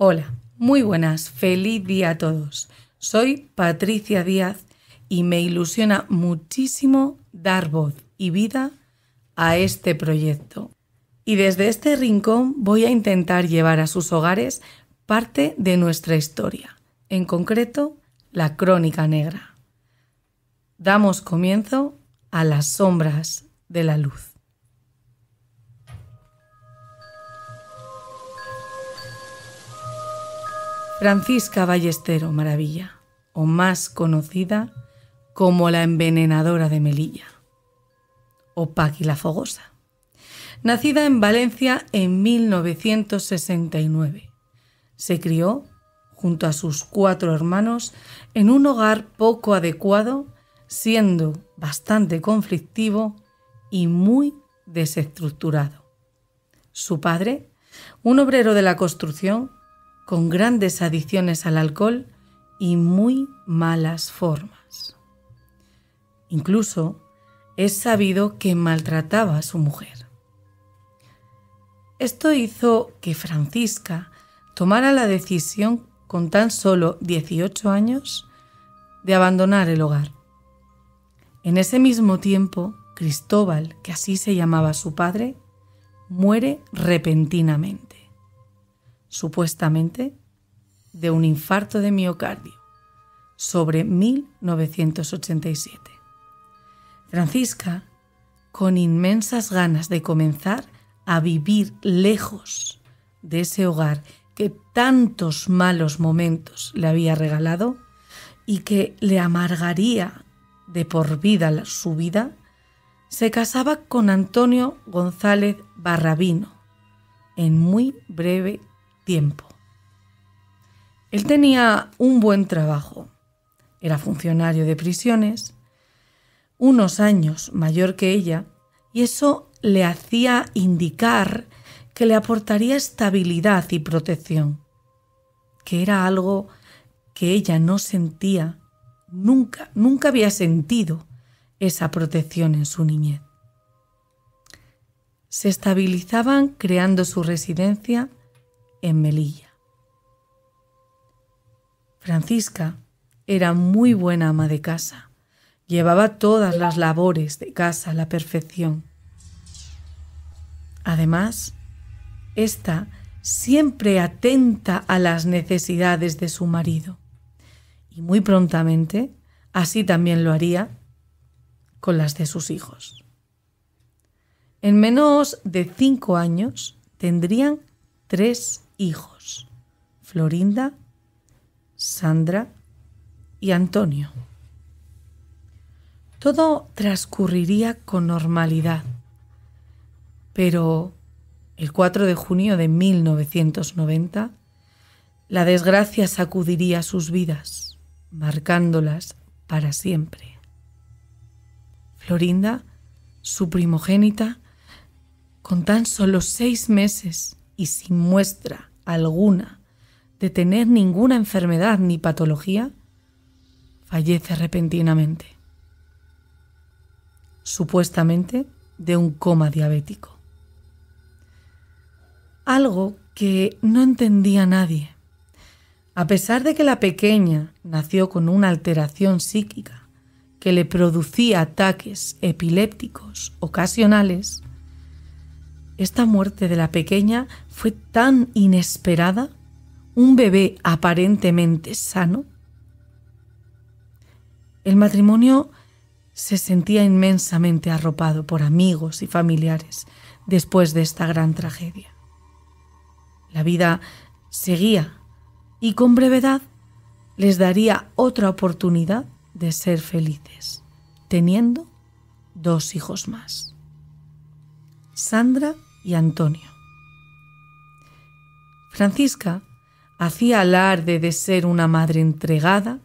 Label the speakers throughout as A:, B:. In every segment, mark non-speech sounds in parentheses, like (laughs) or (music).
A: Hola, muy buenas, feliz día a todos. Soy Patricia Díaz y me ilusiona muchísimo dar voz y vida a este proyecto. Y desde este rincón voy a intentar llevar a sus hogares parte de nuestra historia, en concreto la crónica negra. Damos comienzo a las sombras de la luz. Francisca Ballestero Maravilla, o más conocida como la envenenadora de Melilla, o Paqui Fogosa. Nacida en Valencia en 1969, se crió junto a sus cuatro hermanos en un hogar poco adecuado, siendo bastante conflictivo y muy desestructurado. Su padre, un obrero de la construcción, con grandes adicciones al alcohol y muy malas formas. Incluso es sabido que maltrataba a su mujer. Esto hizo que Francisca tomara la decisión con tan solo 18 años de abandonar el hogar. En ese mismo tiempo, Cristóbal, que así se llamaba su padre, muere repentinamente supuestamente de un infarto de miocardio, sobre 1987. Francisca, con inmensas ganas de comenzar a vivir lejos de ese hogar que tantos malos momentos le había regalado y que le amargaría de por vida su vida, se casaba con Antonio González Barrabino en muy breve tiempo. Él tenía un buen trabajo. Era funcionario de prisiones, unos años mayor que ella, y eso le hacía indicar que le aportaría estabilidad y protección, que era algo que ella no sentía, nunca, nunca había sentido esa protección en su niñez. Se estabilizaban creando su residencia en Melilla. Francisca era muy buena ama de casa. Llevaba todas las labores de casa a la perfección. Además, esta siempre atenta a las necesidades de su marido. Y muy prontamente, así también lo haría con las de sus hijos. En menos de cinco años tendrían tres hijos, Florinda, Sandra y Antonio. Todo transcurriría con normalidad, pero el 4 de junio de 1990, la desgracia sacudiría sus vidas, marcándolas para siempre. Florinda, su primogénita, con tan solo seis meses y sin muestra alguna, de tener ninguna enfermedad ni patología, fallece repentinamente, supuestamente de un coma diabético. Algo que no entendía nadie. A pesar de que la pequeña nació con una alteración psíquica que le producía ataques epilépticos ocasionales, esta muerte de la pequeña fue tan inesperada, un bebé aparentemente sano. El matrimonio se sentía inmensamente arropado por amigos y familiares después de esta gran tragedia. La vida seguía y con brevedad les daría otra oportunidad de ser felices, teniendo dos hijos más. Sandra y Antonio. Francisca hacía alarde de ser una madre entregada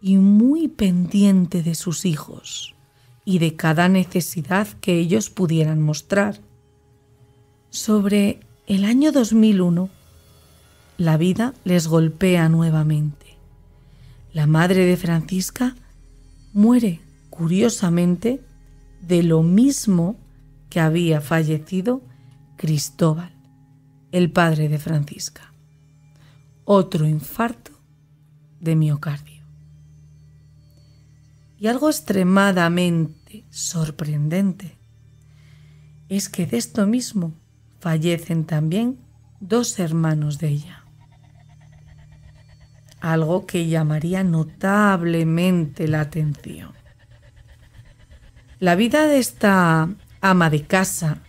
A: y muy pendiente de sus hijos y de cada necesidad que ellos pudieran mostrar. Sobre el año 2001, la vida les golpea nuevamente. La madre de Francisca muere, curiosamente, de lo mismo que había fallecido Cristóbal, el padre de Francisca. Otro infarto de miocardio. Y algo extremadamente sorprendente es que de esto mismo fallecen también dos hermanos de ella. Algo que llamaría notablemente la atención. La vida de esta ama de casa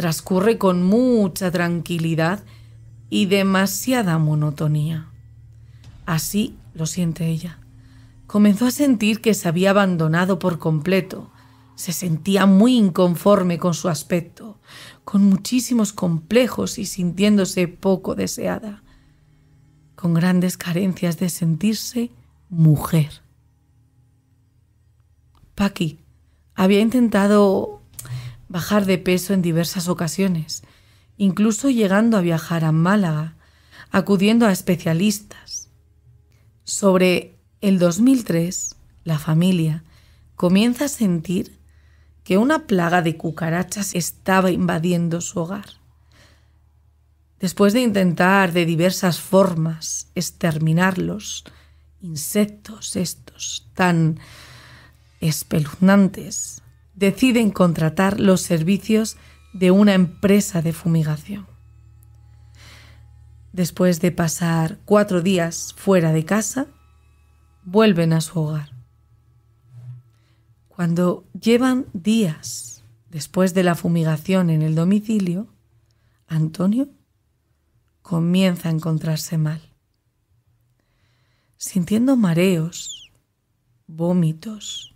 A: transcurre con mucha tranquilidad y demasiada monotonía. Así lo siente ella. Comenzó a sentir que se había abandonado por completo. Se sentía muy inconforme con su aspecto, con muchísimos complejos y sintiéndose poco deseada, con grandes carencias de sentirse mujer. Paki había intentado bajar de peso en diversas ocasiones, incluso llegando a viajar a Málaga, acudiendo a especialistas. Sobre el 2003, la familia comienza a sentir que una plaga de cucarachas estaba invadiendo su hogar. Después de intentar de diversas formas exterminarlos, insectos estos tan espeluznantes deciden contratar los servicios de una empresa de fumigación. Después de pasar cuatro días fuera de casa, vuelven a su hogar. Cuando llevan días después de la fumigación en el domicilio, Antonio comienza a encontrarse mal, sintiendo mareos, vómitos,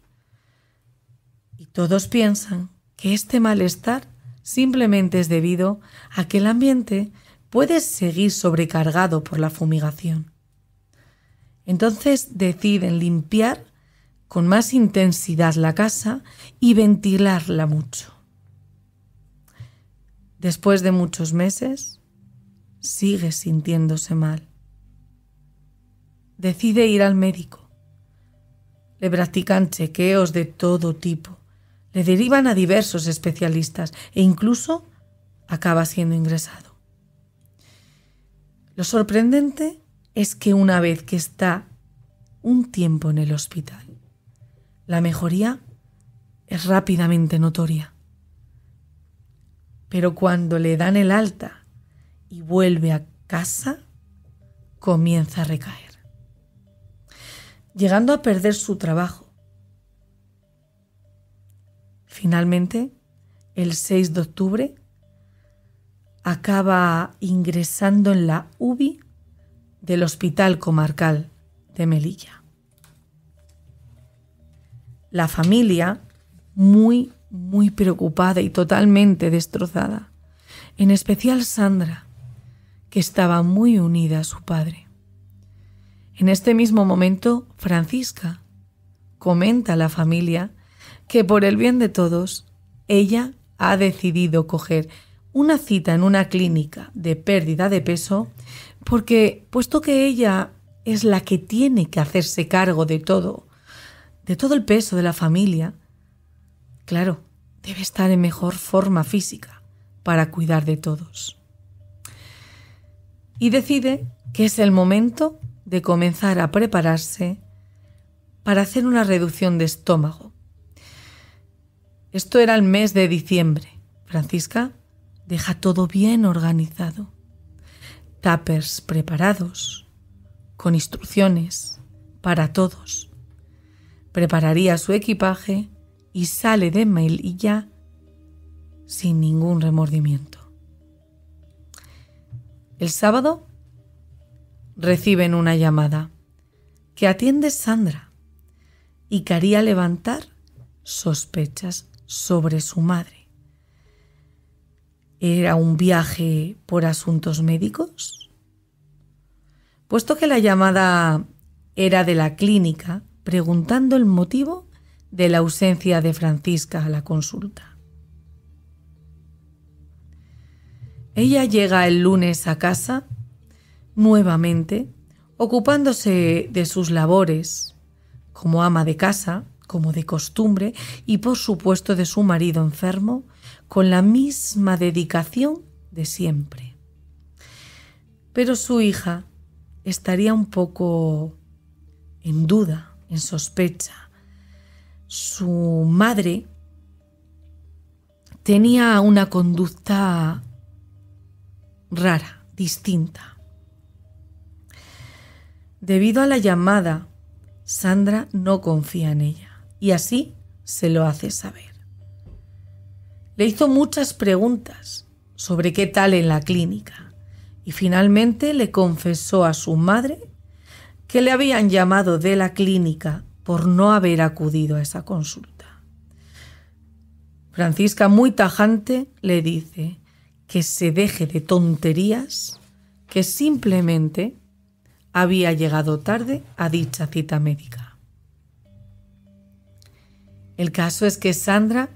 A: y todos piensan que este malestar simplemente es debido a que el ambiente puede seguir sobrecargado por la fumigación. Entonces deciden limpiar con más intensidad la casa y ventilarla mucho. Después de muchos meses, sigue sintiéndose mal. Decide ir al médico. Le practican chequeos de todo tipo le derivan a diversos especialistas e incluso acaba siendo ingresado. Lo sorprendente es que una vez que está un tiempo en el hospital, la mejoría es rápidamente notoria. Pero cuando le dan el alta y vuelve a casa, comienza a recaer, llegando a perder su trabajo Finalmente, el 6 de octubre, acaba ingresando en la UBI del Hospital Comarcal de Melilla. La familia, muy, muy preocupada y totalmente destrozada, en especial Sandra, que estaba muy unida a su padre. En este mismo momento, Francisca comenta a la familia que por el bien de todos, ella ha decidido coger una cita en una clínica de pérdida de peso porque, puesto que ella es la que tiene que hacerse cargo de todo, de todo el peso de la familia, claro, debe estar en mejor forma física para cuidar de todos. Y decide que es el momento de comenzar a prepararse para hacer una reducción de estómago esto era el mes de diciembre. Francisca deja todo bien organizado. Tappers preparados, con instrucciones para todos. Prepararía su equipaje y sale de Melilla sin ningún remordimiento. El sábado reciben una llamada que atiende Sandra y que haría levantar sospechas sobre su madre. ¿Era un viaje por asuntos médicos? Puesto que la llamada era de la clínica, preguntando el motivo de la ausencia de Francisca a la consulta. Ella llega el lunes a casa, nuevamente, ocupándose de sus labores como ama de casa como de costumbre, y por supuesto de su marido enfermo, con la misma dedicación de siempre. Pero su hija estaría un poco en duda, en sospecha. Su madre tenía una conducta rara, distinta. Debido a la llamada, Sandra no confía en ella y así se lo hace saber. Le hizo muchas preguntas sobre qué tal en la clínica y finalmente le confesó a su madre que le habían llamado de la clínica por no haber acudido a esa consulta. Francisca, muy tajante, le dice que se deje de tonterías, que simplemente había llegado tarde a dicha cita médica. El caso es que Sandra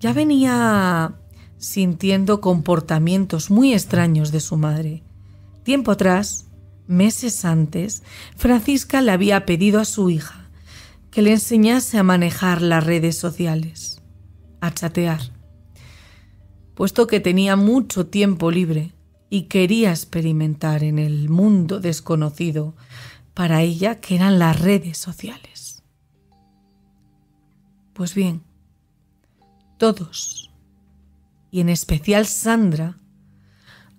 A: ya venía sintiendo comportamientos muy extraños de su madre. Tiempo atrás, meses antes, Francisca le había pedido a su hija que le enseñase a manejar las redes sociales, a chatear, puesto que tenía mucho tiempo libre y quería experimentar en el mundo desconocido para ella que eran las redes sociales. Pues bien, todos, y en especial Sandra,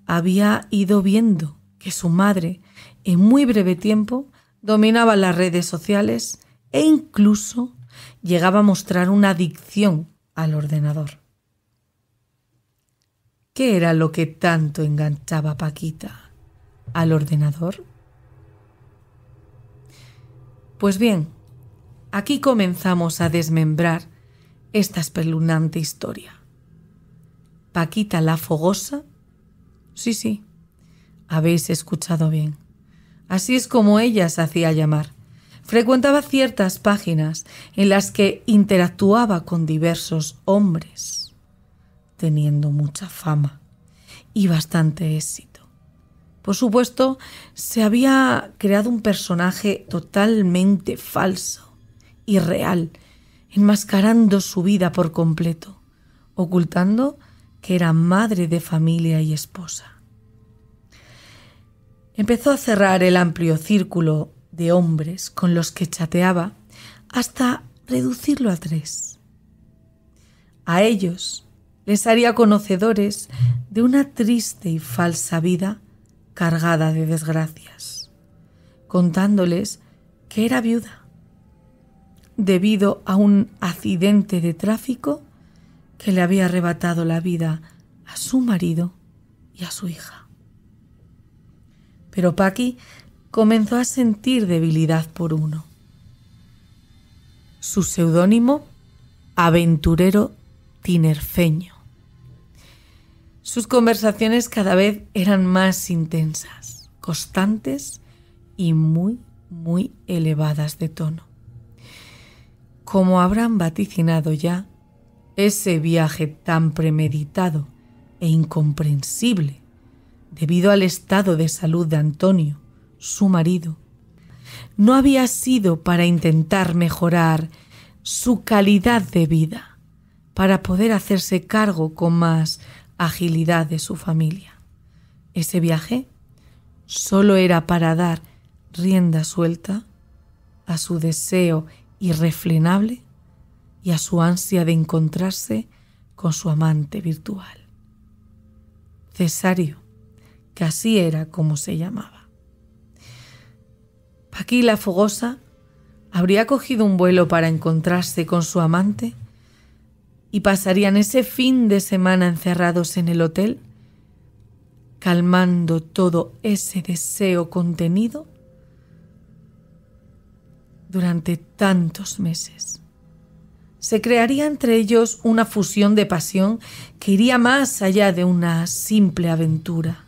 A: había ido viendo que su madre en muy breve tiempo dominaba las redes sociales e incluso llegaba a mostrar una adicción al ordenador. ¿Qué era lo que tanto enganchaba a Paquita? ¿Al ordenador? Pues bien, Aquí comenzamos a desmembrar esta espeluznante historia. Paquita la Fogosa. Sí, sí, habéis escuchado bien. Así es como ella se hacía llamar. Frecuentaba ciertas páginas en las que interactuaba con diversos hombres, teniendo mucha fama y bastante éxito. Por supuesto, se había creado un personaje totalmente falso y real, enmascarando su vida por completo, ocultando que era madre de familia y esposa. Empezó a cerrar el amplio círculo de hombres con los que chateaba hasta reducirlo a tres. A ellos les haría conocedores de una triste y falsa vida cargada de desgracias, contándoles que era viuda debido a un accidente de tráfico que le había arrebatado la vida a su marido y a su hija. Pero Paki comenzó a sentir debilidad por uno. Su seudónimo, aventurero tinerfeño. Sus conversaciones cada vez eran más intensas, constantes y muy, muy elevadas de tono. Como habrán vaticinado ya, ese viaje tan premeditado e incomprensible, debido al estado de salud de Antonio, su marido, no había sido para intentar mejorar su calidad de vida, para poder hacerse cargo con más agilidad de su familia. Ese viaje solo era para dar rienda suelta a su deseo irrefrenable y a su ansia de encontrarse con su amante virtual. Cesario, que así era como se llamaba. Paquila Fogosa habría cogido un vuelo para encontrarse con su amante y pasarían ese fin de semana encerrados en el hotel, calmando todo ese deseo contenido durante tantos meses. Se crearía entre ellos una fusión de pasión que iría más allá de una simple aventura.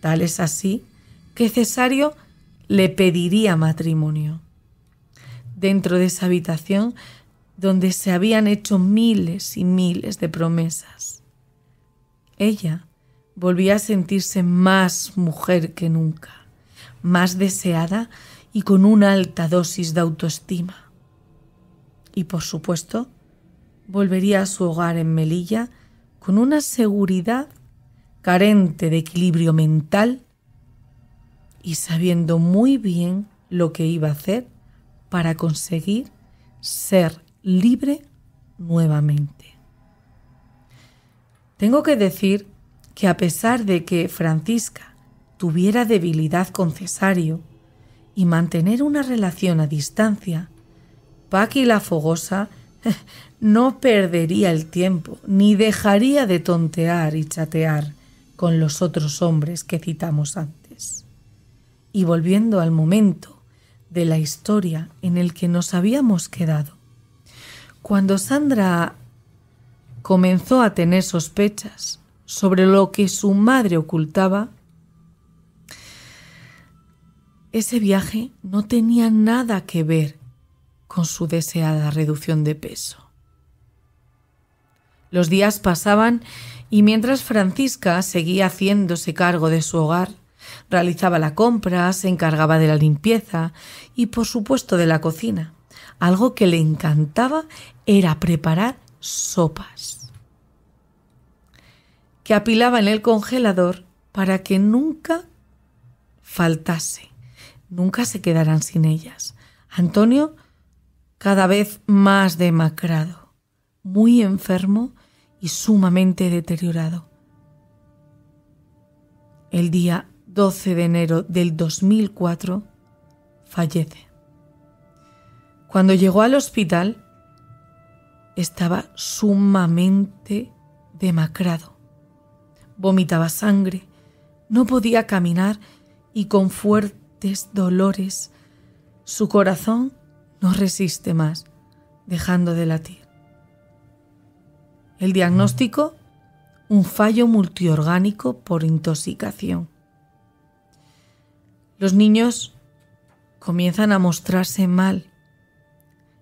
A: Tal es así que Cesario le pediría matrimonio. Dentro de esa habitación donde se habían hecho miles y miles de promesas. Ella volvía a sentirse más mujer que nunca, más deseada y con una alta dosis de autoestima. Y por supuesto, volvería a su hogar en Melilla con una seguridad carente de equilibrio mental y sabiendo muy bien lo que iba a hacer para conseguir ser libre nuevamente. Tengo que decir que a pesar de que Francisca tuviera debilidad con Cesario, y mantener una relación a distancia, Paqui la Fogosa (laughs) no perdería el tiempo ni dejaría de tontear y chatear con los otros hombres que citamos antes. Y volviendo al momento de la historia en el que nos habíamos quedado, cuando Sandra comenzó a tener sospechas sobre lo que su madre ocultaba, ese viaje no tenía nada que ver con su deseada reducción de peso. Los días pasaban y mientras Francisca seguía haciéndose cargo de su hogar, realizaba la compra, se encargaba de la limpieza y por supuesto de la cocina. Algo que le encantaba era preparar sopas, que apilaba en el congelador para que nunca faltase nunca se quedarán sin ellas. Antonio, cada vez más demacrado, muy enfermo y sumamente deteriorado. El día 12 de enero del 2004 fallece. Cuando llegó al hospital, estaba sumamente demacrado. Vomitaba sangre, no podía caminar y con fuerte dolores. Su corazón no resiste más, dejando de latir. El diagnóstico, un fallo multiorgánico por intoxicación. Los niños comienzan a mostrarse mal,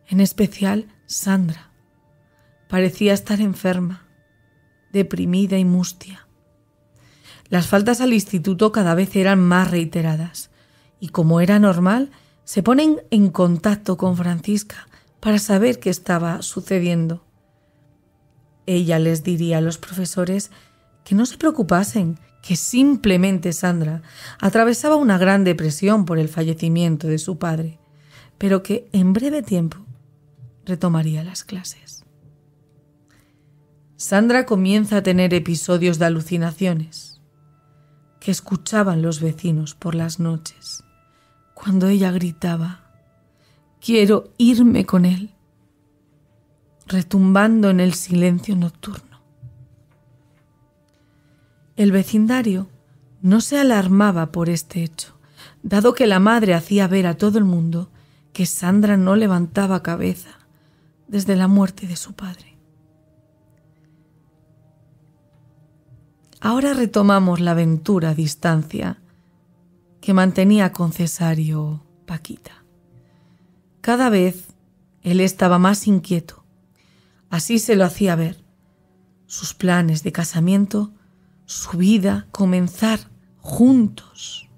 A: en especial Sandra. Parecía estar enferma, deprimida y mustia. Las faltas al instituto cada vez eran más reiteradas y como era normal, se ponen en contacto con Francisca para saber qué estaba sucediendo. Ella les diría a los profesores que no se preocupasen, que simplemente Sandra atravesaba una gran depresión por el fallecimiento de su padre, pero que en breve tiempo retomaría las clases. Sandra comienza a tener episodios de alucinaciones que escuchaban los vecinos por las noches cuando ella gritaba, quiero irme con él, retumbando en el silencio nocturno. El vecindario no se alarmaba por este hecho, dado que la madre hacía ver a todo el mundo que Sandra no levantaba cabeza desde la muerte de su padre. Ahora retomamos la aventura a distancia que mantenía con Cesario Paquita. Cada vez él estaba más inquieto. Así se lo hacía ver. Sus planes de casamiento, su vida, comenzar juntos.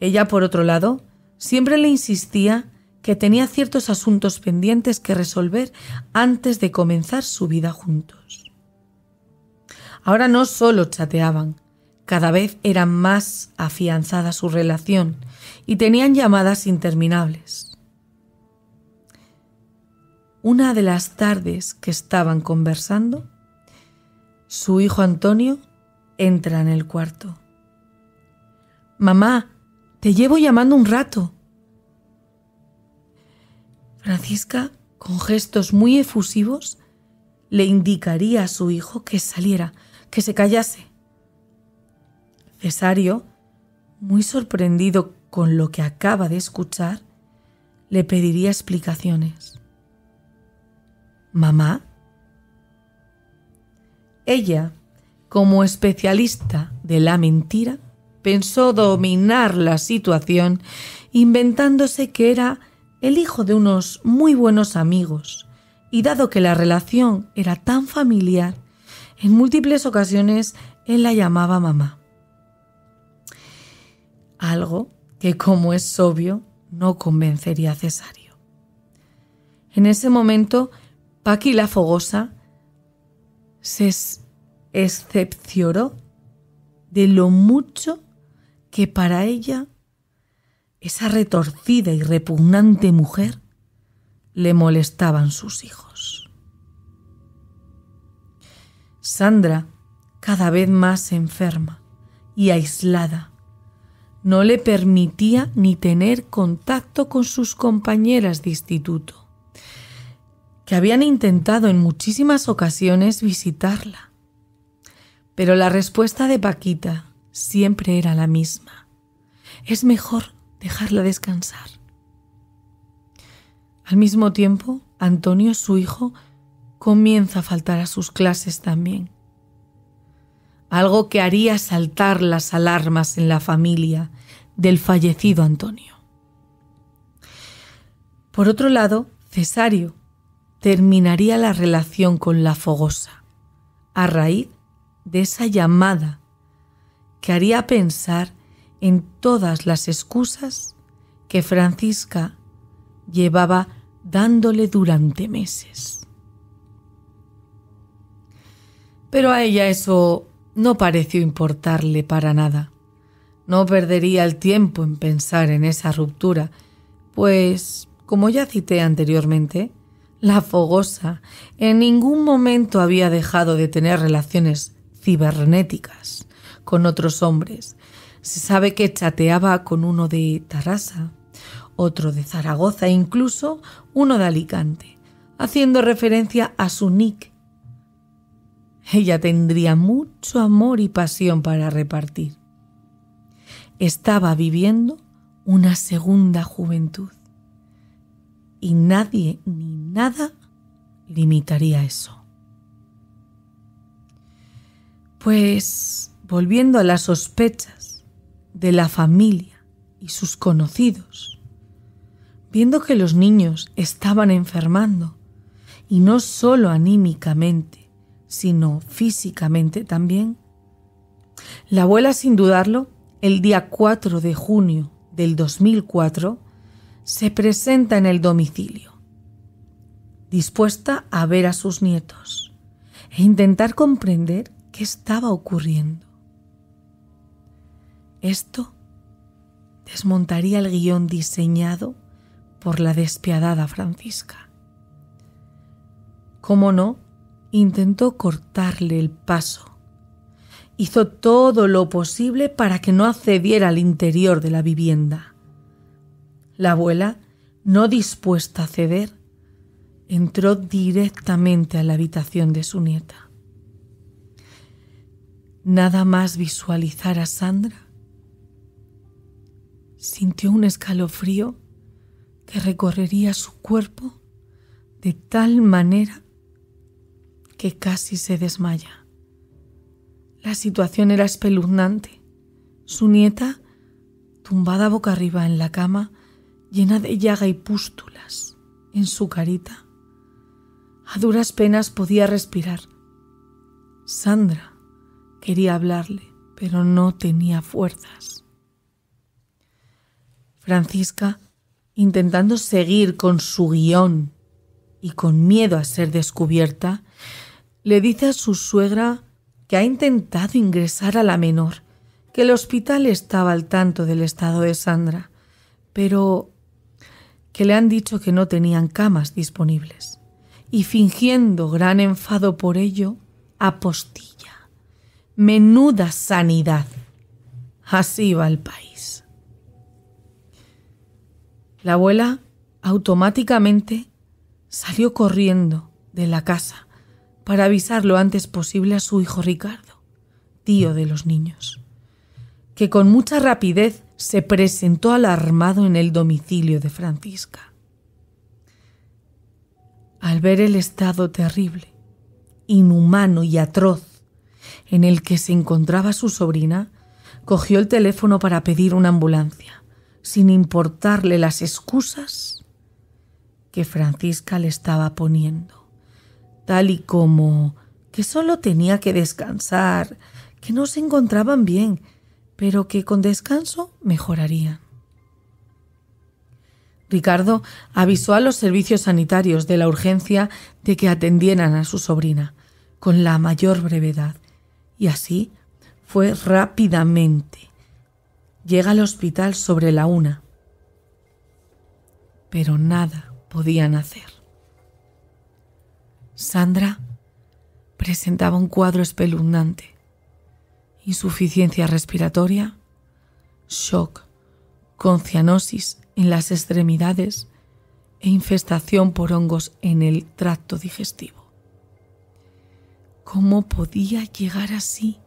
A: Ella, por otro lado, siempre le insistía que tenía ciertos asuntos pendientes que resolver antes de comenzar su vida juntos. Ahora no solo chateaban, cada vez era más afianzada su relación y tenían llamadas interminables. Una de las tardes que estaban conversando, su hijo Antonio entra en el cuarto. Mamá, te llevo llamando un rato. Francisca, con gestos muy efusivos, le indicaría a su hijo que saliera, que se callase. Cesario, muy sorprendido con lo que acaba de escuchar, le pediría explicaciones. ¿Mamá? Ella, como especialista de la mentira, pensó dominar la situación inventándose que era el hijo de unos muy buenos amigos, y dado que la relación era tan familiar, en múltiples ocasiones él la llamaba mamá algo que, como es obvio, no convencería a Cesario. En ese momento, Paqui la Fogosa se excepcionó de lo mucho que para ella esa retorcida y repugnante mujer le molestaban sus hijos. Sandra, cada vez más enferma y aislada, no le permitía ni tener contacto con sus compañeras de instituto, que habían intentado en muchísimas ocasiones visitarla. Pero la respuesta de Paquita siempre era la misma. Es mejor dejarla descansar. Al mismo tiempo, Antonio, su hijo, comienza a faltar a sus clases también algo que haría saltar las alarmas en la familia del fallecido Antonio. Por otro lado, Cesario terminaría la relación con la fogosa a raíz de esa llamada que haría pensar en todas las excusas que Francisca llevaba dándole durante meses. Pero a ella eso no pareció importarle para nada. No perdería el tiempo en pensar en esa ruptura, pues, como ya cité anteriormente, la fogosa en ningún momento había dejado de tener relaciones cibernéticas con otros hombres. Se sabe que chateaba con uno de Tarasa, otro de Zaragoza e incluso uno de Alicante, haciendo referencia a su nick ella tendría mucho amor y pasión para repartir. Estaba viviendo una segunda juventud y nadie ni nada limitaría eso. Pues volviendo a las sospechas de la familia y sus conocidos, viendo que los niños estaban enfermando, y no solo anímicamente, sino físicamente también. La abuela, sin dudarlo, el día 4 de junio del 2004, se presenta en el domicilio, dispuesta a ver a sus nietos e intentar comprender qué estaba ocurriendo. Esto desmontaría el guión diseñado por la despiadada Francisca. ¿Cómo no? intentó cortarle el paso. Hizo todo lo posible para que no accediera al interior de la vivienda. La abuela, no dispuesta a ceder, entró directamente a la habitación de su nieta. Nada más visualizar a Sandra, sintió un escalofrío que recorrería su cuerpo de tal manera que casi se desmaya. La situación era espeluznante. Su nieta, tumbada boca arriba en la cama, llena de llaga y pústulas en su carita, a duras penas podía respirar. Sandra quería hablarle, pero no tenía fuerzas. Francisca, intentando seguir con su guión y con miedo a ser descubierta, le dice a su suegra que ha intentado ingresar a la menor, que el hospital estaba al tanto del estado de Sandra, pero que le han dicho que no tenían camas disponibles. Y fingiendo gran enfado por ello, apostilla. Menuda sanidad. Así va el país. La abuela automáticamente salió corriendo de la casa para avisar lo antes posible a su hijo Ricardo, tío de los niños, que con mucha rapidez se presentó alarmado en el domicilio de Francisca. Al ver el estado terrible, inhumano y atroz en el que se encontraba su sobrina, cogió el teléfono para pedir una ambulancia, sin importarle las excusas que Francisca le estaba poniendo tal y como que solo tenía que descansar, que no se encontraban bien, pero que con descanso mejorarían. Ricardo avisó a los servicios sanitarios de la urgencia de que atendieran a su sobrina con la mayor brevedad y así fue rápidamente. Llega al hospital sobre la una, pero nada podían hacer. Sandra presentaba un cuadro espeluznante. Insuficiencia respiratoria, shock, con cianosis en las extremidades e infestación por hongos en el tracto digestivo. ¿Cómo podía llegar así?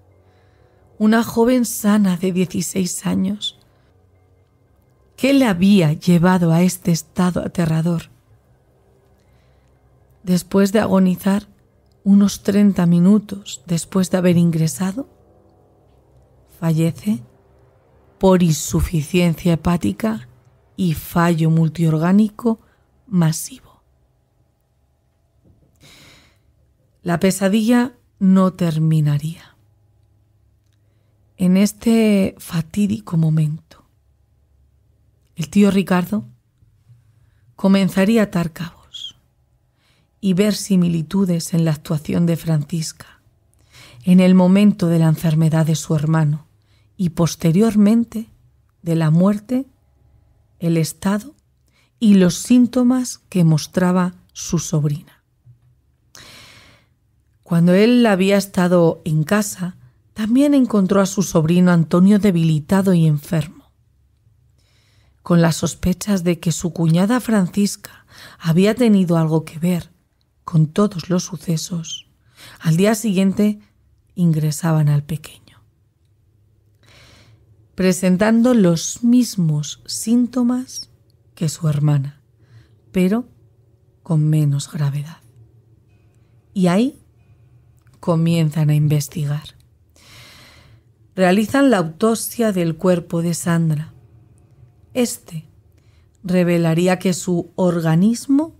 A: Una joven sana de 16 años. ¿Qué le había llevado a este estado aterrador? después de agonizar unos 30 minutos después de haber ingresado, fallece por insuficiencia hepática y fallo multiorgánico masivo. La pesadilla no terminaría. En este fatídico momento, el tío Ricardo comenzaría a atar cabo y ver similitudes en la actuación de Francisca, en el momento de la enfermedad de su hermano y posteriormente de la muerte, el estado y los síntomas que mostraba su sobrina. Cuando él había estado en casa, también encontró a su sobrino Antonio debilitado y enfermo, con las sospechas de que su cuñada Francisca había tenido algo que ver con todos los sucesos, al día siguiente ingresaban al pequeño, presentando los mismos síntomas que su hermana, pero con menos gravedad. Y ahí comienzan a investigar. Realizan la autopsia del cuerpo de Sandra. Este revelaría que su organismo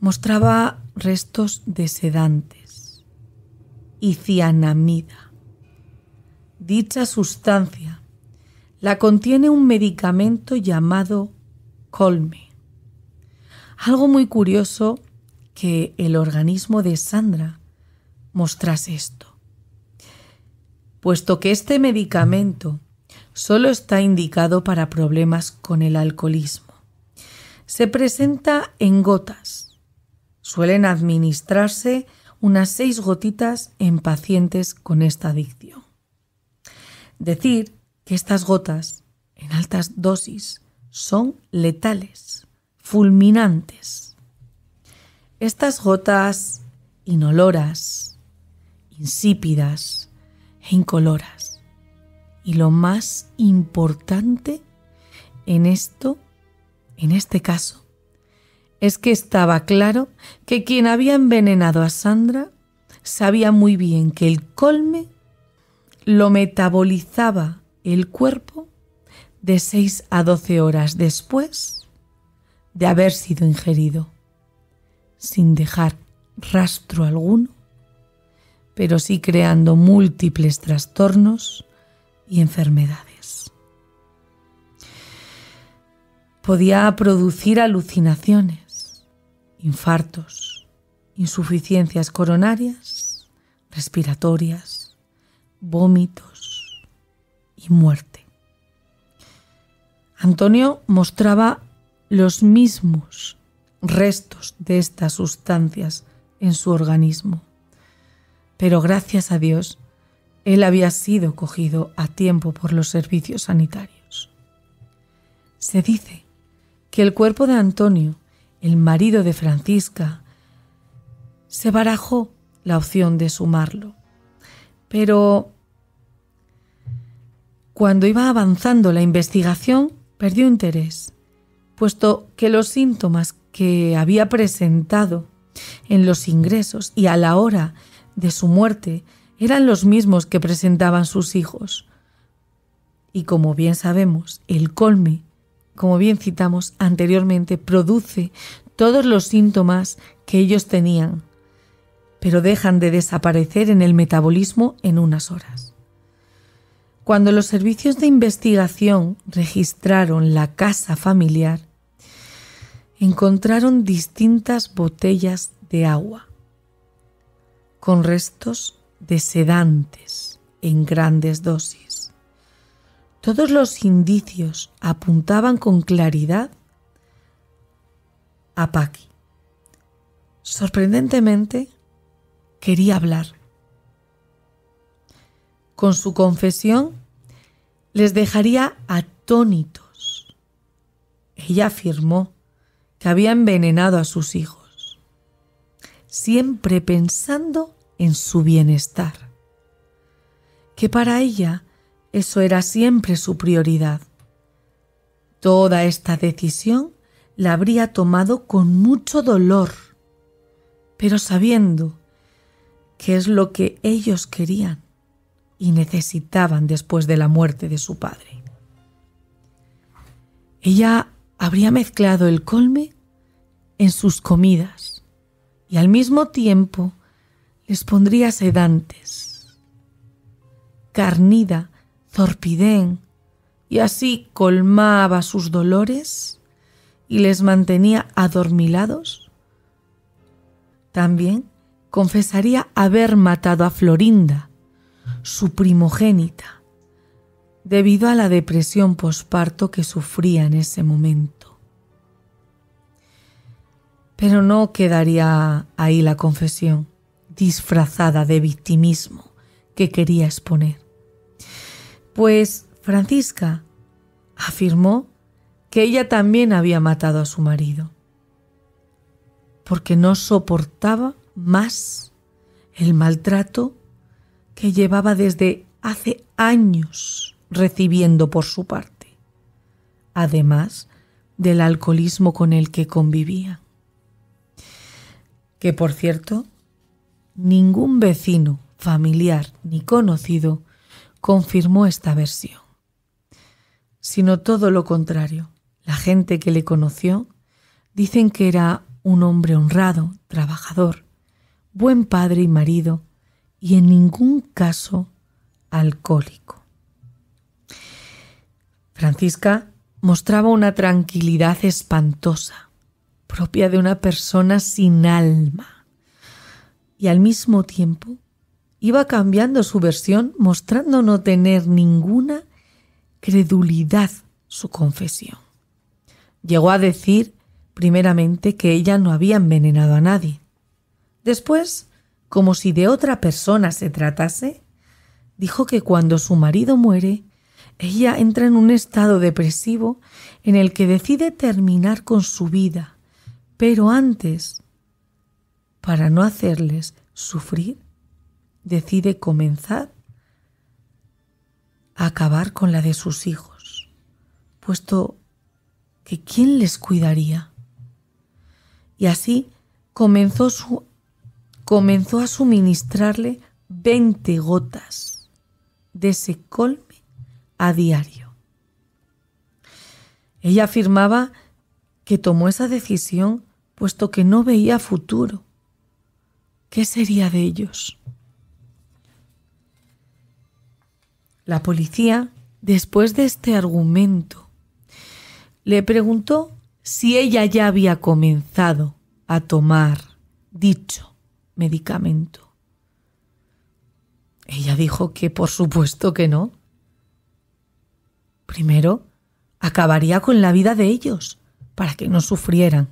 A: mostraba restos de sedantes y cianamida. Dicha sustancia la contiene un medicamento llamado colme, algo muy curioso que el organismo de Sandra mostrase esto, puesto que este medicamento solo está indicado para problemas con el alcoholismo. Se presenta en gotas Suelen administrarse unas seis gotitas en pacientes con esta adicción. Decir que estas gotas, en altas dosis, son letales, fulminantes. Estas gotas inoloras, insípidas e incoloras. Y lo más importante en esto, en este caso, es que estaba claro que quien había envenenado a Sandra sabía muy bien que el colme lo metabolizaba el cuerpo de 6 a 12 horas después de haber sido ingerido, sin dejar rastro alguno, pero sí creando múltiples trastornos y enfermedades. Podía producir alucinaciones infartos, insuficiencias coronarias, respiratorias, vómitos y muerte. Antonio mostraba los mismos restos de estas sustancias en su organismo. Pero gracias a Dios, él había sido cogido a tiempo por los servicios sanitarios. Se dice que el cuerpo de Antonio el marido de Francisca, se barajó la opción de sumarlo. Pero cuando iba avanzando la investigación, perdió interés, puesto que los síntomas que había presentado en los ingresos y a la hora de su muerte eran los mismos que presentaban sus hijos. Y como bien sabemos, el colme como bien citamos anteriormente, produce todos los síntomas que ellos tenían, pero dejan de desaparecer en el metabolismo en unas horas. Cuando los servicios de investigación registraron la casa familiar, encontraron distintas botellas de agua con restos de sedantes en grandes dosis todos los indicios apuntaban con claridad a Paki. Sorprendentemente, quería hablar. Con su confesión, les dejaría atónitos. Ella afirmó que había envenenado a sus hijos, siempre pensando en su bienestar, que para ella eso era siempre su prioridad. Toda esta decisión la habría tomado con mucho dolor, pero sabiendo que es lo que ellos querían y necesitaban después de la muerte de su padre. Ella habría mezclado el colme en sus comidas y al mismo tiempo les pondría sedantes. Carnida Zorpidén, y así colmaba sus dolores y les mantenía adormilados? También confesaría haber matado a Florinda, su primogénita, debido a la depresión posparto que sufría en ese momento. Pero no quedaría ahí la confesión, disfrazada de victimismo que quería exponer pues Francisca afirmó que ella también había matado a su marido, porque no soportaba más el maltrato que llevaba desde hace años recibiendo por su parte, además del alcoholismo con el que convivía. Que por cierto, ningún vecino, familiar ni conocido confirmó esta versión, sino todo lo contrario. La gente que le conoció dicen que era un hombre honrado, trabajador, buen padre y marido, y en ningún caso alcohólico. Francisca mostraba una tranquilidad espantosa, propia de una persona sin alma, y al mismo tiempo iba cambiando su versión mostrando no tener ninguna credulidad su confesión. Llegó a decir primeramente que ella no había envenenado a nadie. Después, como si de otra persona se tratase, dijo que cuando su marido muere, ella entra en un estado depresivo en el que decide terminar con su vida, pero antes, para no hacerles sufrir, decide comenzar a acabar con la de sus hijos, puesto que ¿quién les cuidaría? Y así comenzó, su, comenzó a suministrarle 20 gotas de ese colme a diario. Ella afirmaba que tomó esa decisión puesto que no veía futuro. ¿Qué sería de ellos? La policía, después de este argumento, le preguntó si ella ya había comenzado a tomar dicho medicamento. Ella dijo que por supuesto que no. Primero, acabaría con la vida de ellos para que no sufrieran.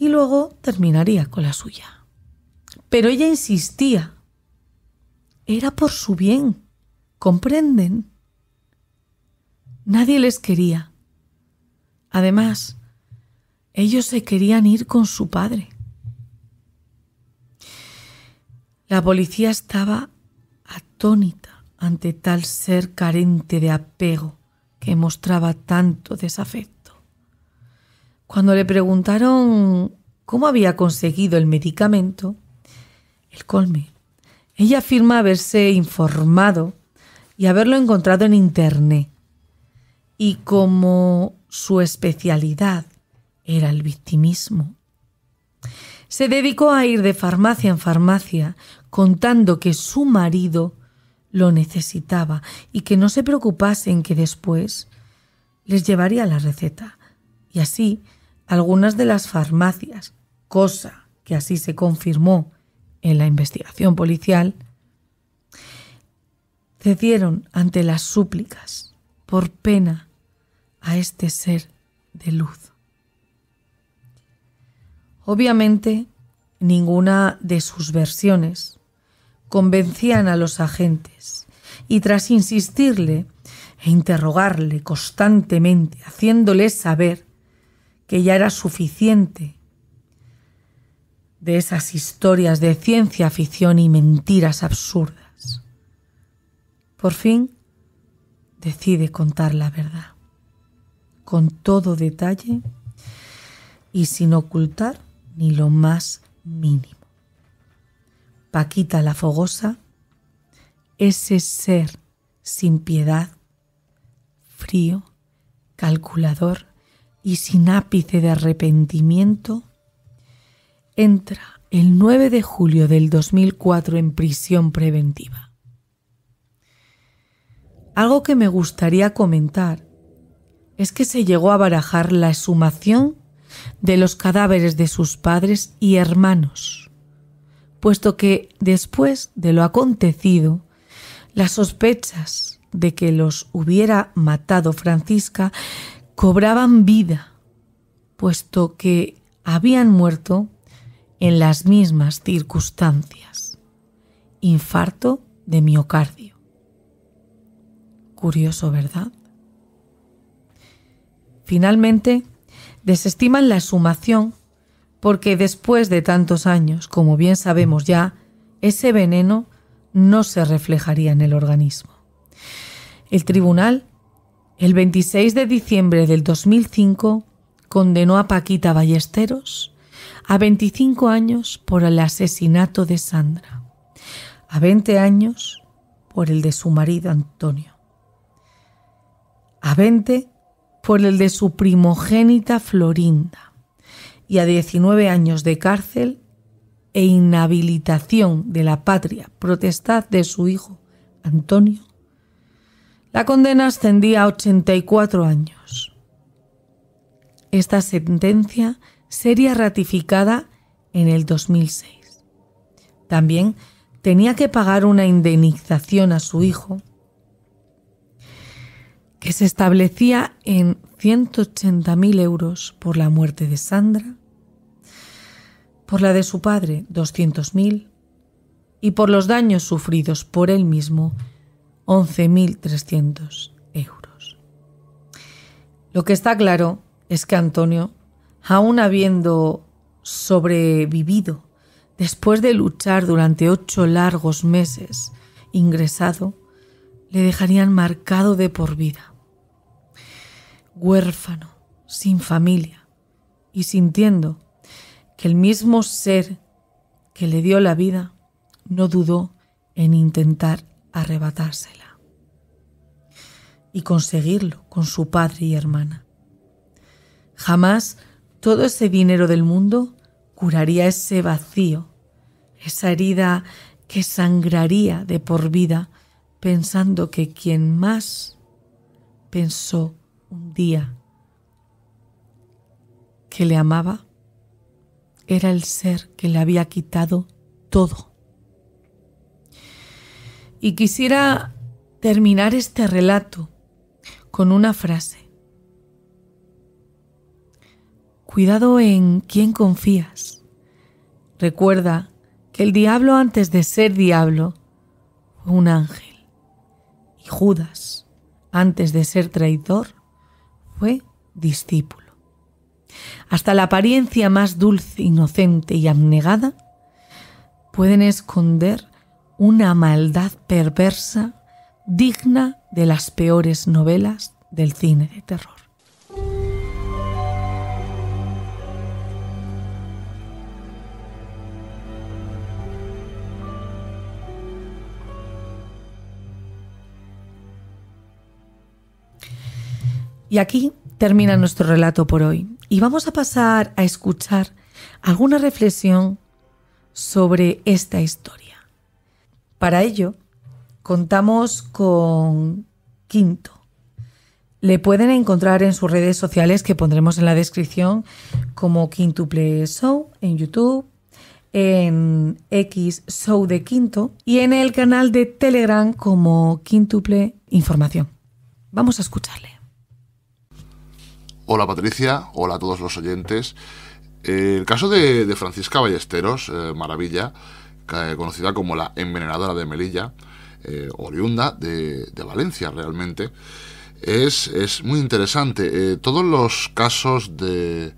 A: Y luego terminaría con la suya. Pero ella insistía. Era por su bien comprenden. Nadie les quería. Además, ellos se querían ir con su padre. La policía estaba atónita ante tal ser carente de apego que mostraba tanto desafecto. Cuando le preguntaron cómo había conseguido el medicamento, el colme, ella afirma haberse informado y haberlo encontrado en internet. Y como su especialidad era el victimismo, se dedicó a ir de farmacia en farmacia contando que su marido lo necesitaba y que no se preocupasen que después les llevaría la receta. Y así, algunas de las farmacias, cosa que así se confirmó en la investigación policial, cedieron ante las súplicas por pena a este ser de luz. Obviamente, ninguna de sus versiones convencían a los agentes y tras insistirle e interrogarle constantemente, haciéndole saber que ya era suficiente de esas historias de ciencia ficción y mentiras absurdas, por fin, decide contar la verdad, con todo detalle y sin ocultar ni lo más mínimo. Paquita la fogosa, ese ser sin piedad, frío, calculador y sin ápice de arrepentimiento, entra el 9 de julio del 2004 en prisión preventiva. Algo que me gustaría comentar es que se llegó a barajar la exhumación de los cadáveres de sus padres y hermanos, puesto que después de lo acontecido, las sospechas de que los hubiera matado Francisca cobraban vida, puesto que habían muerto en las mismas circunstancias, infarto de miocardio. Curioso, ¿verdad? Finalmente, desestiman la sumación porque después de tantos años, como bien sabemos ya, ese veneno no se reflejaría en el organismo. El tribunal, el 26 de diciembre del 2005, condenó a Paquita Ballesteros a 25 años por el asesinato de Sandra, a 20 años por el de su marido Antonio a 20 por el de su primogénita Florinda y a 19 años de cárcel e inhabilitación de la patria protestad de su hijo Antonio, la condena ascendía a 84 años. Esta sentencia sería ratificada en el 2006. También tenía que pagar una indemnización a su hijo que se establecía en 180.000 euros por la muerte de Sandra, por la de su padre 200.000 y por los daños sufridos por él mismo 11.300 euros. Lo que está claro es que Antonio, aún habiendo sobrevivido después de luchar durante ocho largos meses ingresado, le dejarían marcado de por vida. Huérfano, sin familia y sintiendo que el mismo ser que le dio la vida no dudó en intentar arrebatársela y conseguirlo con su padre y hermana. Jamás todo ese dinero del mundo curaría ese vacío, esa herida que sangraría de por vida pensando que quien más pensó un día que le amaba era el ser que le había quitado todo. Y quisiera terminar este relato con una frase. Cuidado en quién confías. Recuerda que el diablo antes de ser diablo fue un ángel. Judas, antes de ser traidor, fue discípulo. Hasta la apariencia más dulce, inocente y abnegada pueden esconder una maldad perversa digna de las peores novelas del cine de terror. Y aquí termina nuestro relato por hoy. Y vamos a pasar a escuchar alguna reflexión sobre esta historia. Para ello, contamos con Quinto. Le pueden encontrar en sus redes sociales que pondremos en la descripción como Quintuple Show en YouTube, en X Show de Quinto y en el canal de Telegram como Quintuple Información. Vamos a escucharle.
B: Hola Patricia, hola a todos los oyentes. el caso de, Francisca Ballesteros, eh, maravilla, eh, conocida como la envenenadora de Melilla, eh, oriunda de, Valencia realmente, es, muy interesante. todos los casos de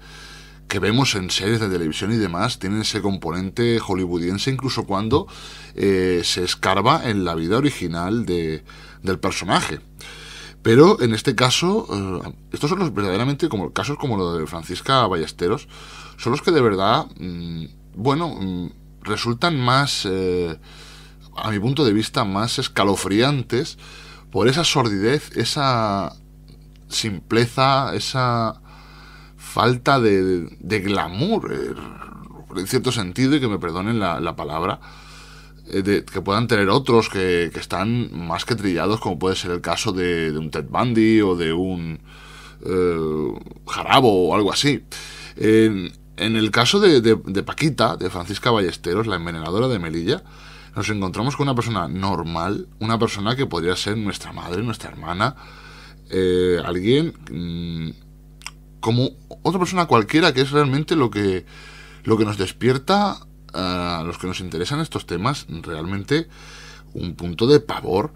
B: que vemos en series de televisión y demás tienen ese componente hollywoodiense incluso cuando se escarba en la vida original de, del personaje. Pero en este caso, eh, estos son los verdaderamente como casos como los de Francisca Ballesteros, son los que de verdad, mm, bueno, mm, resultan más, eh, a mi punto de vista, más escalofriantes por esa sordidez, esa simpleza, esa falta de, glamour, eh, en cierto sentido, y que me perdonen la palabra, eh, que puedan tener otros que, están más que trillados, como puede ser el caso de, un Ted Bundy o de un eh, Jarabo o algo así. En, el caso de, Paquita, de Francisca Ballesteros, la envenenadora de Melilla, nos encontramos con una persona normal, una persona que podría ser nuestra madre, nuestra hermana, eh, alguien mm, como otra persona cualquiera, que es realmente lo que, lo que nos despierta a los que nos interesan estos temas realmente un punto de pavor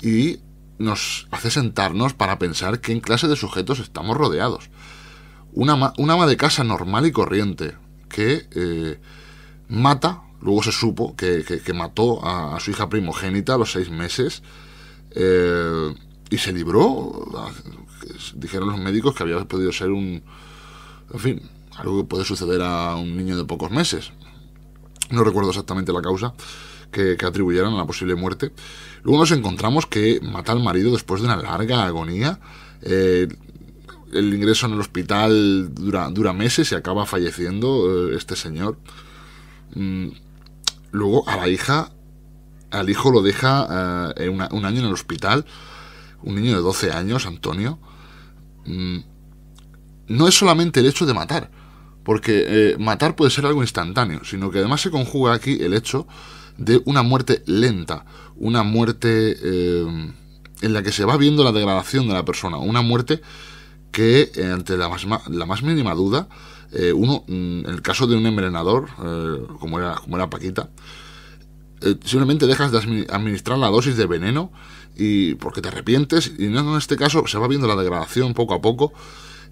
B: y nos hace sentarnos para pensar que en clase de sujetos estamos rodeados. Una ama, una de casa normal y corriente que eh, mata, luego se supo que, mató a, su hija primogénita a los seis meses eh, y se libró. Dijeron los médicos que había podido ser un... En fin, algo que puede suceder a un niño de pocos meses no recuerdo exactamente la causa que, atribuyeron a la posible muerte. Luego nos encontramos que mata al marido después de una larga agonía. Eh, el ingreso en el hospital dura, dura meses y acaba falleciendo eh, este señor. Mm, luego a la hija, al hijo lo deja eh, un año en el hospital, un niño de 12 años, Antonio. Mm, no es solamente el hecho de matar, porque eh, matar puede ser algo instantáneo, sino que además se conjuga aquí el hecho de una muerte lenta, una muerte eh, en la que se va viendo la degradación de la persona, una muerte que eh, ante la más, mínima duda, uno, mm, en el caso de un envenenador, como, era, como era Paquita, simplemente dejas de administrar la dosis de veneno y porque te arrepientes y en este caso se va viendo la degradación poco a poco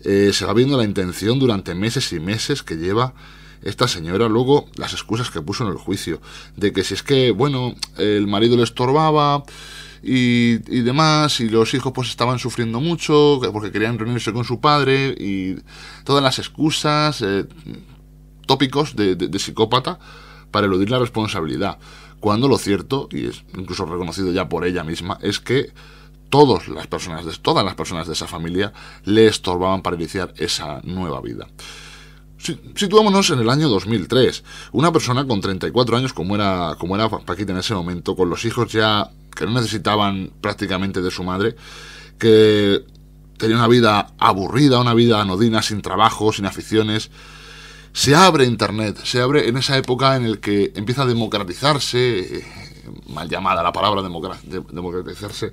B: eh, se va viendo la intención durante meses y meses que lleva esta señora luego las excusas que puso en el juicio de que si es que bueno el marido le estorbaba y, demás y los hijos pues estaban sufriendo mucho porque querían reunirse con su padre y todas las excusas eh, tópicos de, psicópata para eludir la responsabilidad cuando lo cierto y es incluso reconocido ya por ella misma es que todas las personas de, todas las personas de esa familia le estorbaban para iniciar esa nueva vida. situémonos en el año 2003. Una persona con 34 años, como era, como era Paquita en ese momento, con los hijos ya que no necesitaban prácticamente de su madre, que tenía una vida aburrida, una vida anodina, sin trabajo, sin aficiones. Se abre Internet, se abre en esa época en el que empieza a democratizarse, eh, mal llamada la palabra democratizarse,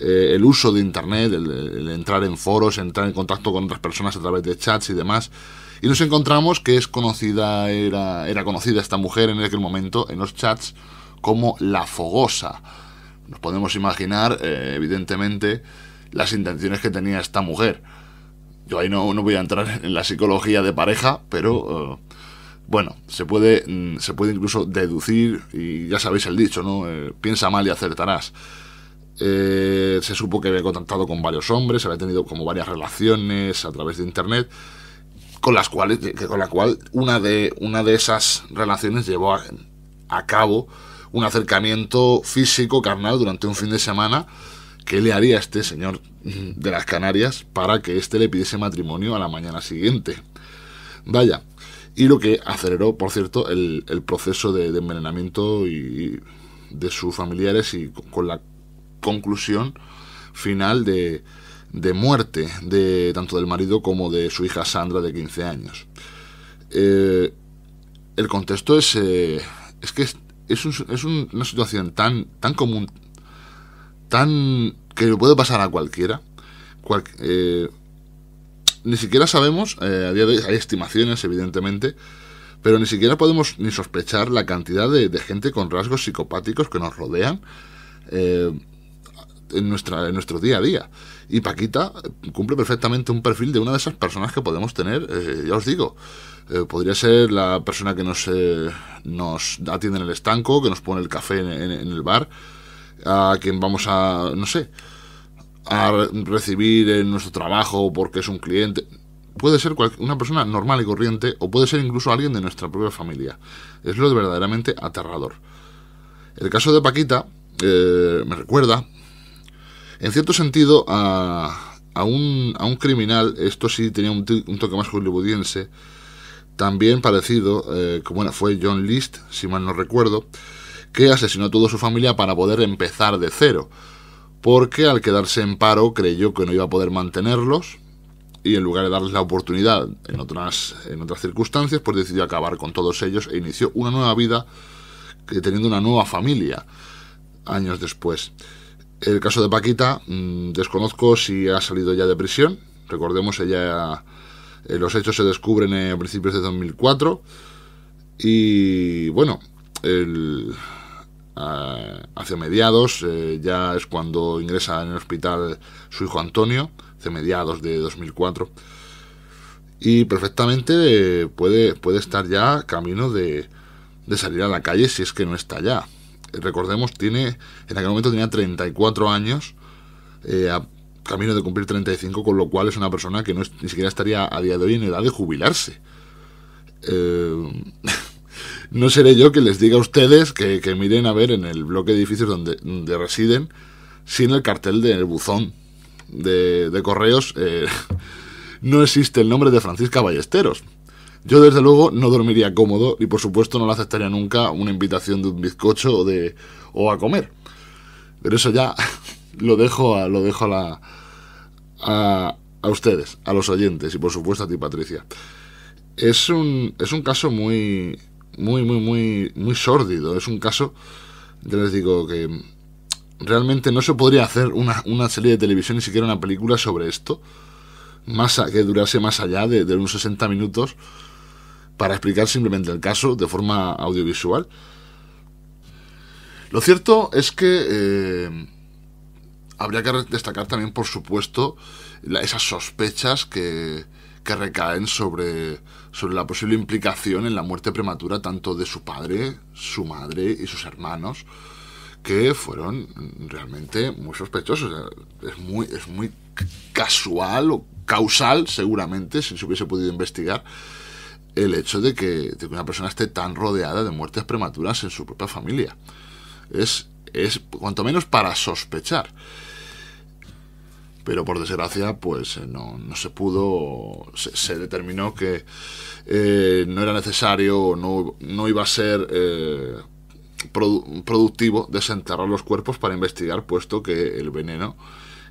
B: eh, el uso de Internet, el, entrar en foros, entrar en contacto con otras personas a través de chats y demás. Y nos encontramos que es conocida, era, era conocida esta mujer en aquel momento en los chats como la fogosa. Nos podemos imaginar, eh, evidentemente, las intenciones que tenía esta mujer. Yo ahí no, voy a entrar en la psicología de pareja, pero... Eh, bueno, se puede, mm, se puede incluso deducir, y ya sabéis el dicho, ¿no? piensa mal y acertarás. Eh, se supo que había contactado con varios hombres, había tenido como varias relaciones a través de internet, con las cuales, con la cual una de, una de esas relaciones llevó a, cabo un acercamiento físico, carnal, durante un fin de semana, que le haría a este señor de las Canarias para que éste le pidiese matrimonio a la mañana siguiente. Vaya, y lo que aceleró, por cierto, el, proceso de, envenenamiento y, de sus familiares y con la conclusión final de, de muerte de tanto del marido como de su hija Sandra de 15 años. Eh, el contexto es, eh, es que es, es, una situación tan, tan común, tan que le puede pasar a cualquiera. Eh, ni siquiera sabemos, a día hay estimaciones evidentemente, pero ni siquiera podemos ni sospechar la cantidad de, de gente con rasgos psicopáticos que nos rodean en, nuestra, en nuestro día a día. Y Paquita cumple perfectamente un perfil de una de esas personas que podemos tener, eh, ya os digo. Eh, podría ser la persona que nos, eh, nos atiende en el estanco, que nos pone el café en, el bar, a quien vamos a, no sé, a recibir en nuestro trabajo porque es un cliente. Puede ser una persona normal y corriente o puede ser incluso alguien de nuestra propia familia. Es lo verdaderamente aterrador. El caso de Paquita me recuerda en cierto sentido, a, a, un, a un criminal, esto sí tenía un, toque más hollywoodiense, también parecido, eh, como fue John List, si mal no recuerdo, que asesinó a toda su familia para poder empezar de cero, porque al quedarse en paro creyó que no iba a poder mantenerlos y en lugar de darles la oportunidad en otras, en otras circunstancias, pues decidió acabar con todos ellos e inició una nueva vida eh, teniendo una nueva familia años después. El caso de Paquita, mm, desconozco si ha salido ya de prisión. Recordemos, ella eh, los hechos se descubren eh, a principios de 2004. Y bueno, el, hacia mediados eh, ya es cuando ingresa en el hospital su hijo Antonio, hace mediados de 2004. Y perfectamente puede, puede estar ya camino de, de salir a la calle si es que no está ya recordemos, tiene en aquel momento tenía 34 años, eh, a camino de cumplir 35, con lo cual es una persona que no ni siquiera estaría a día de hoy en edad de jubilarse. Eh, (laughs) no seré yo que les diga a ustedes que, miren a ver en el bloque de edificios donde, residen residen, sin el cartel de buzón de, correos, eh, (laughs) no existe el nombre de Francisca Ballesteros. Yo desde luego no dormiría cómodo y por supuesto no le aceptaría nunca una invitación de un bizcocho o, de, o a comer. Pero eso ya (laughs) lo dejo a, lo dejo a, a, a ustedes, a los oyentes y por supuesto a ti Patricia. Es un, es un caso muy, muy, muy, muy, muy sórdido. Es un caso, yo les digo que realmente no se podría hacer una, una serie de televisión, ni siquiera una película sobre esto, más a, que durase más allá de, de unos 60 minutos para explicar simplemente el caso de forma audiovisual. Lo cierto es que eh, habría que destacar también, por supuesto, esas sospechas que, que recaen sobre, sobre la posible implicación en la muerte prematura tanto de su padre, su madre y sus hermanos, que fueron realmente muy sospechosos. Es muy, es muy casual o causal, seguramente, si se hubiese podido investigar, el hecho de que, una persona esté tan rodeada de muertes prematuras en su propia familia. Es, es cuanto menos para sospechar. Pero por desgracia, pues eh, no, no se pudo, se, determinó que eh, no era necesario, no, no iba a ser eh, productivo desenterrar los cuerpos para investigar, puesto que el veneno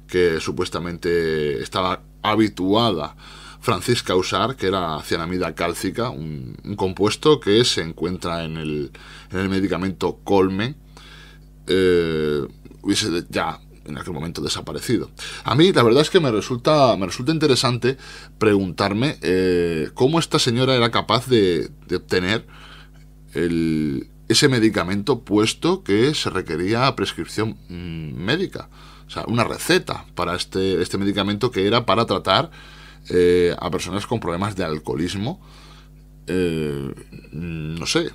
B: que supuestamente estaba habituada Francisca Usar, que era cianamida cálcica, un, compuesto que se encuentra en el, en el medicamento Colme, eh, hubiese ya en aquel momento desaparecido. A mí la verdad es que me resulta, me resulta interesante preguntarme eh, cómo esta señora era capaz de, de obtener ese medicamento puesto que se requería prescripción mm, médica, o sea, una receta para este, este medicamento que era para tratar eh, a personas con problemas de alcoholismo, eh, no sé,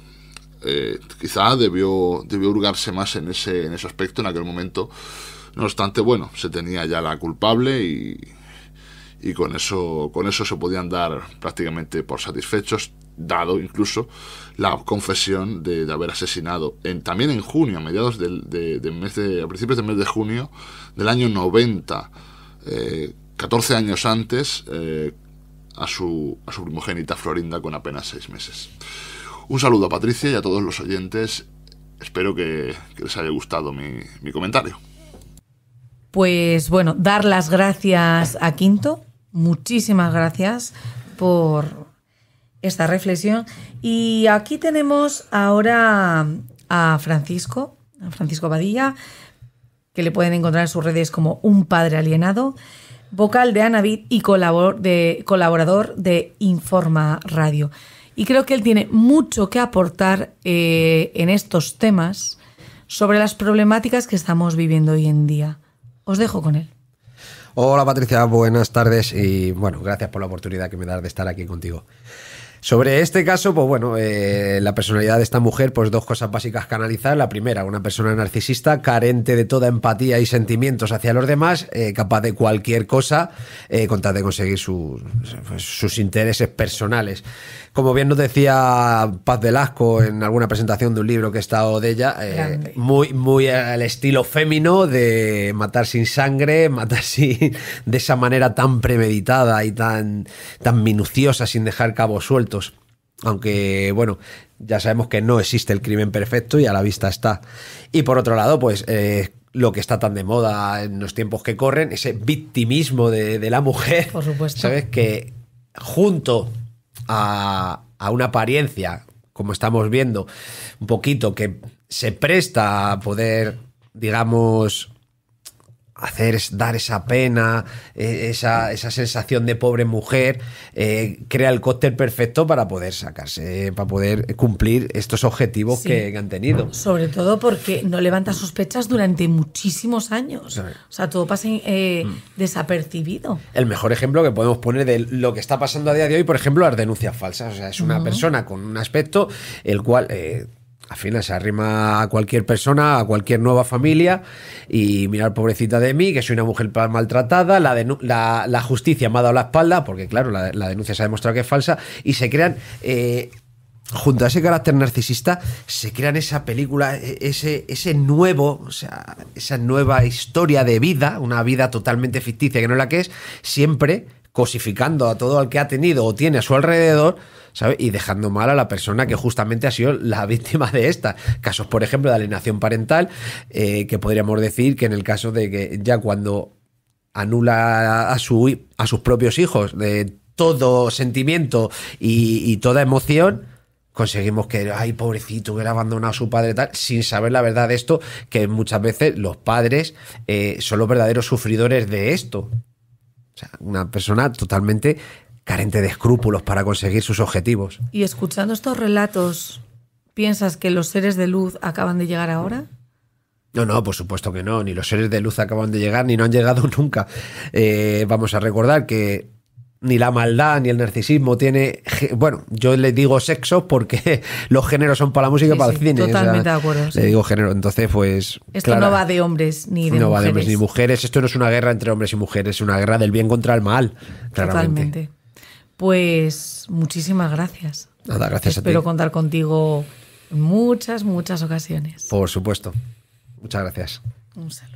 B: eh, quizá debió, debió hurgarse más en ese, en ese aspecto en aquel momento. No obstante, bueno, se tenía ya la culpable y, con, eso, con eso se podían dar prácticamente por satisfechos, dado incluso la confesión de, haber asesinado en, también en junio, a mediados del mes de, a principios del mes de junio del año 90. 14 años antes eh, a, su, a su primogénita Florinda con apenas 6 meses. Un saludo a Patricia y a todos los oyentes. Espero que, les haya gustado mi, mi comentario.
A: Pues bueno, dar las gracias a Quinto. Muchísimas gracias por esta reflexión. Y aquí tenemos ahora a Francisco, a Francisco Badilla, que le pueden encontrar en sus redes como Un Padre Alienado vocal de Anavit y colaborador de Informa Radio. Y creo que él tiene mucho que aportar eh, en estos temas sobre las problemáticas que estamos viviendo hoy en día. Os dejo con él.
C: Hola Patricia, buenas tardes y bueno, gracias por la oportunidad que me das de estar aquí contigo. Sobre este caso, pues bueno, eh, la personalidad de esta mujer, pues dos cosas básicas que analizar. La primera, una persona narcisista, carente de toda empatía y sentimientos hacia los demás, eh, capaz de cualquier cosa eh, con tal de conseguir pues, sus intereses personales. Como bien nos decía Paz Velasco en alguna presentación de un libro que he estado de ella, eh, muy, muy al estilo fémino de matar sin sangre, (laughs) matar así de esa manera tan premeditada y tan, tan minuciosa, sin dejar cabo suelto aunque, bueno, ya sabemos que no existe el crimen perfecto y a la vista está. Y por otro lado, pues eh, lo que está tan de moda en los tiempos que corren, ese victimismo de, la mujer. Por supuesto. ¿Sabes? Que junto a, a una apariencia, como estamos viendo, un poquito que se presta a poder, digamos, hacer, dar esa pena, e, esa, sensación de pobre mujer, eh, crea el cóctel perfecto para poder sacarse, para poder cumplir estos objetivos que, han tenido.
A: Sobre todo porque no levanta sospechas durante muchísimos años. O sea, todo pasa eh, mm. desapercibido.
C: El mejor ejemplo que podemos poner de lo que está pasando a día de hoy, por ejemplo, las denuncias falsas. O sea, es una persona con un aspecto el cual eh, al final se arrima a cualquier persona, a cualquier nueva familia y mirar pobrecita de mí, que soy una mujer maltratada, la, justicia me ha dado la espalda, porque claro, la, denuncia se ha demostrado que es falsa, y se crean... Eh, junto a ese carácter narcisista, se crean esa película, e, ese, ese nuevo, o sea, esa nueva historia de vida, una vida totalmente ficticia que no es la que es, siempre cosificando a todo al que ha tenido o tiene a su alrededor, ¿sabes? Y dejando mal a la persona que justamente ha sido la (laughs) víctima de esta. Casos, por ejemplo, de alienación parental, eh, que podríamos decir que en el caso de que ya cuando anula a, su, a sus propios hijos de todo sentimiento y, toda emoción, conseguimos que, ay, pobrecito, que le ha abandonado a su padre, tal, sin saber la verdad de esto, que muchas veces los padres eh, son los verdaderos sufridores de esto. O sea, una persona totalmente carente de escrúpulos para conseguir sus objetivos.
A: ¿Y escuchando estos relatos, piensas que los seres de luz acaban de llegar ahora?
C: No, no, por supuesto que no. Ni los seres de luz acaban de llegar, ni no han llegado (laughs) nunca. Eh, vamos a recordar que ni la maldad ni el narcisismo tiene. Bueno, yo le digo sexo porque (laughs) los géneros son para la música y para el cine. Totalmente de acuerdo. Le digo género. Entonces, pues. Esto no va
A: de hombres ni de mujeres. No va de ni
C: mujeres. Esto no es una guerra entre hombres y mujeres, es una guerra del bien contra el mal. Totalmente.
A: Pues muchísimas gracias. Nada, gracias a ti. contar contigo en muchas, muchas ocasiones.
C: Por supuesto. Muchas gracias.
A: Un saludo.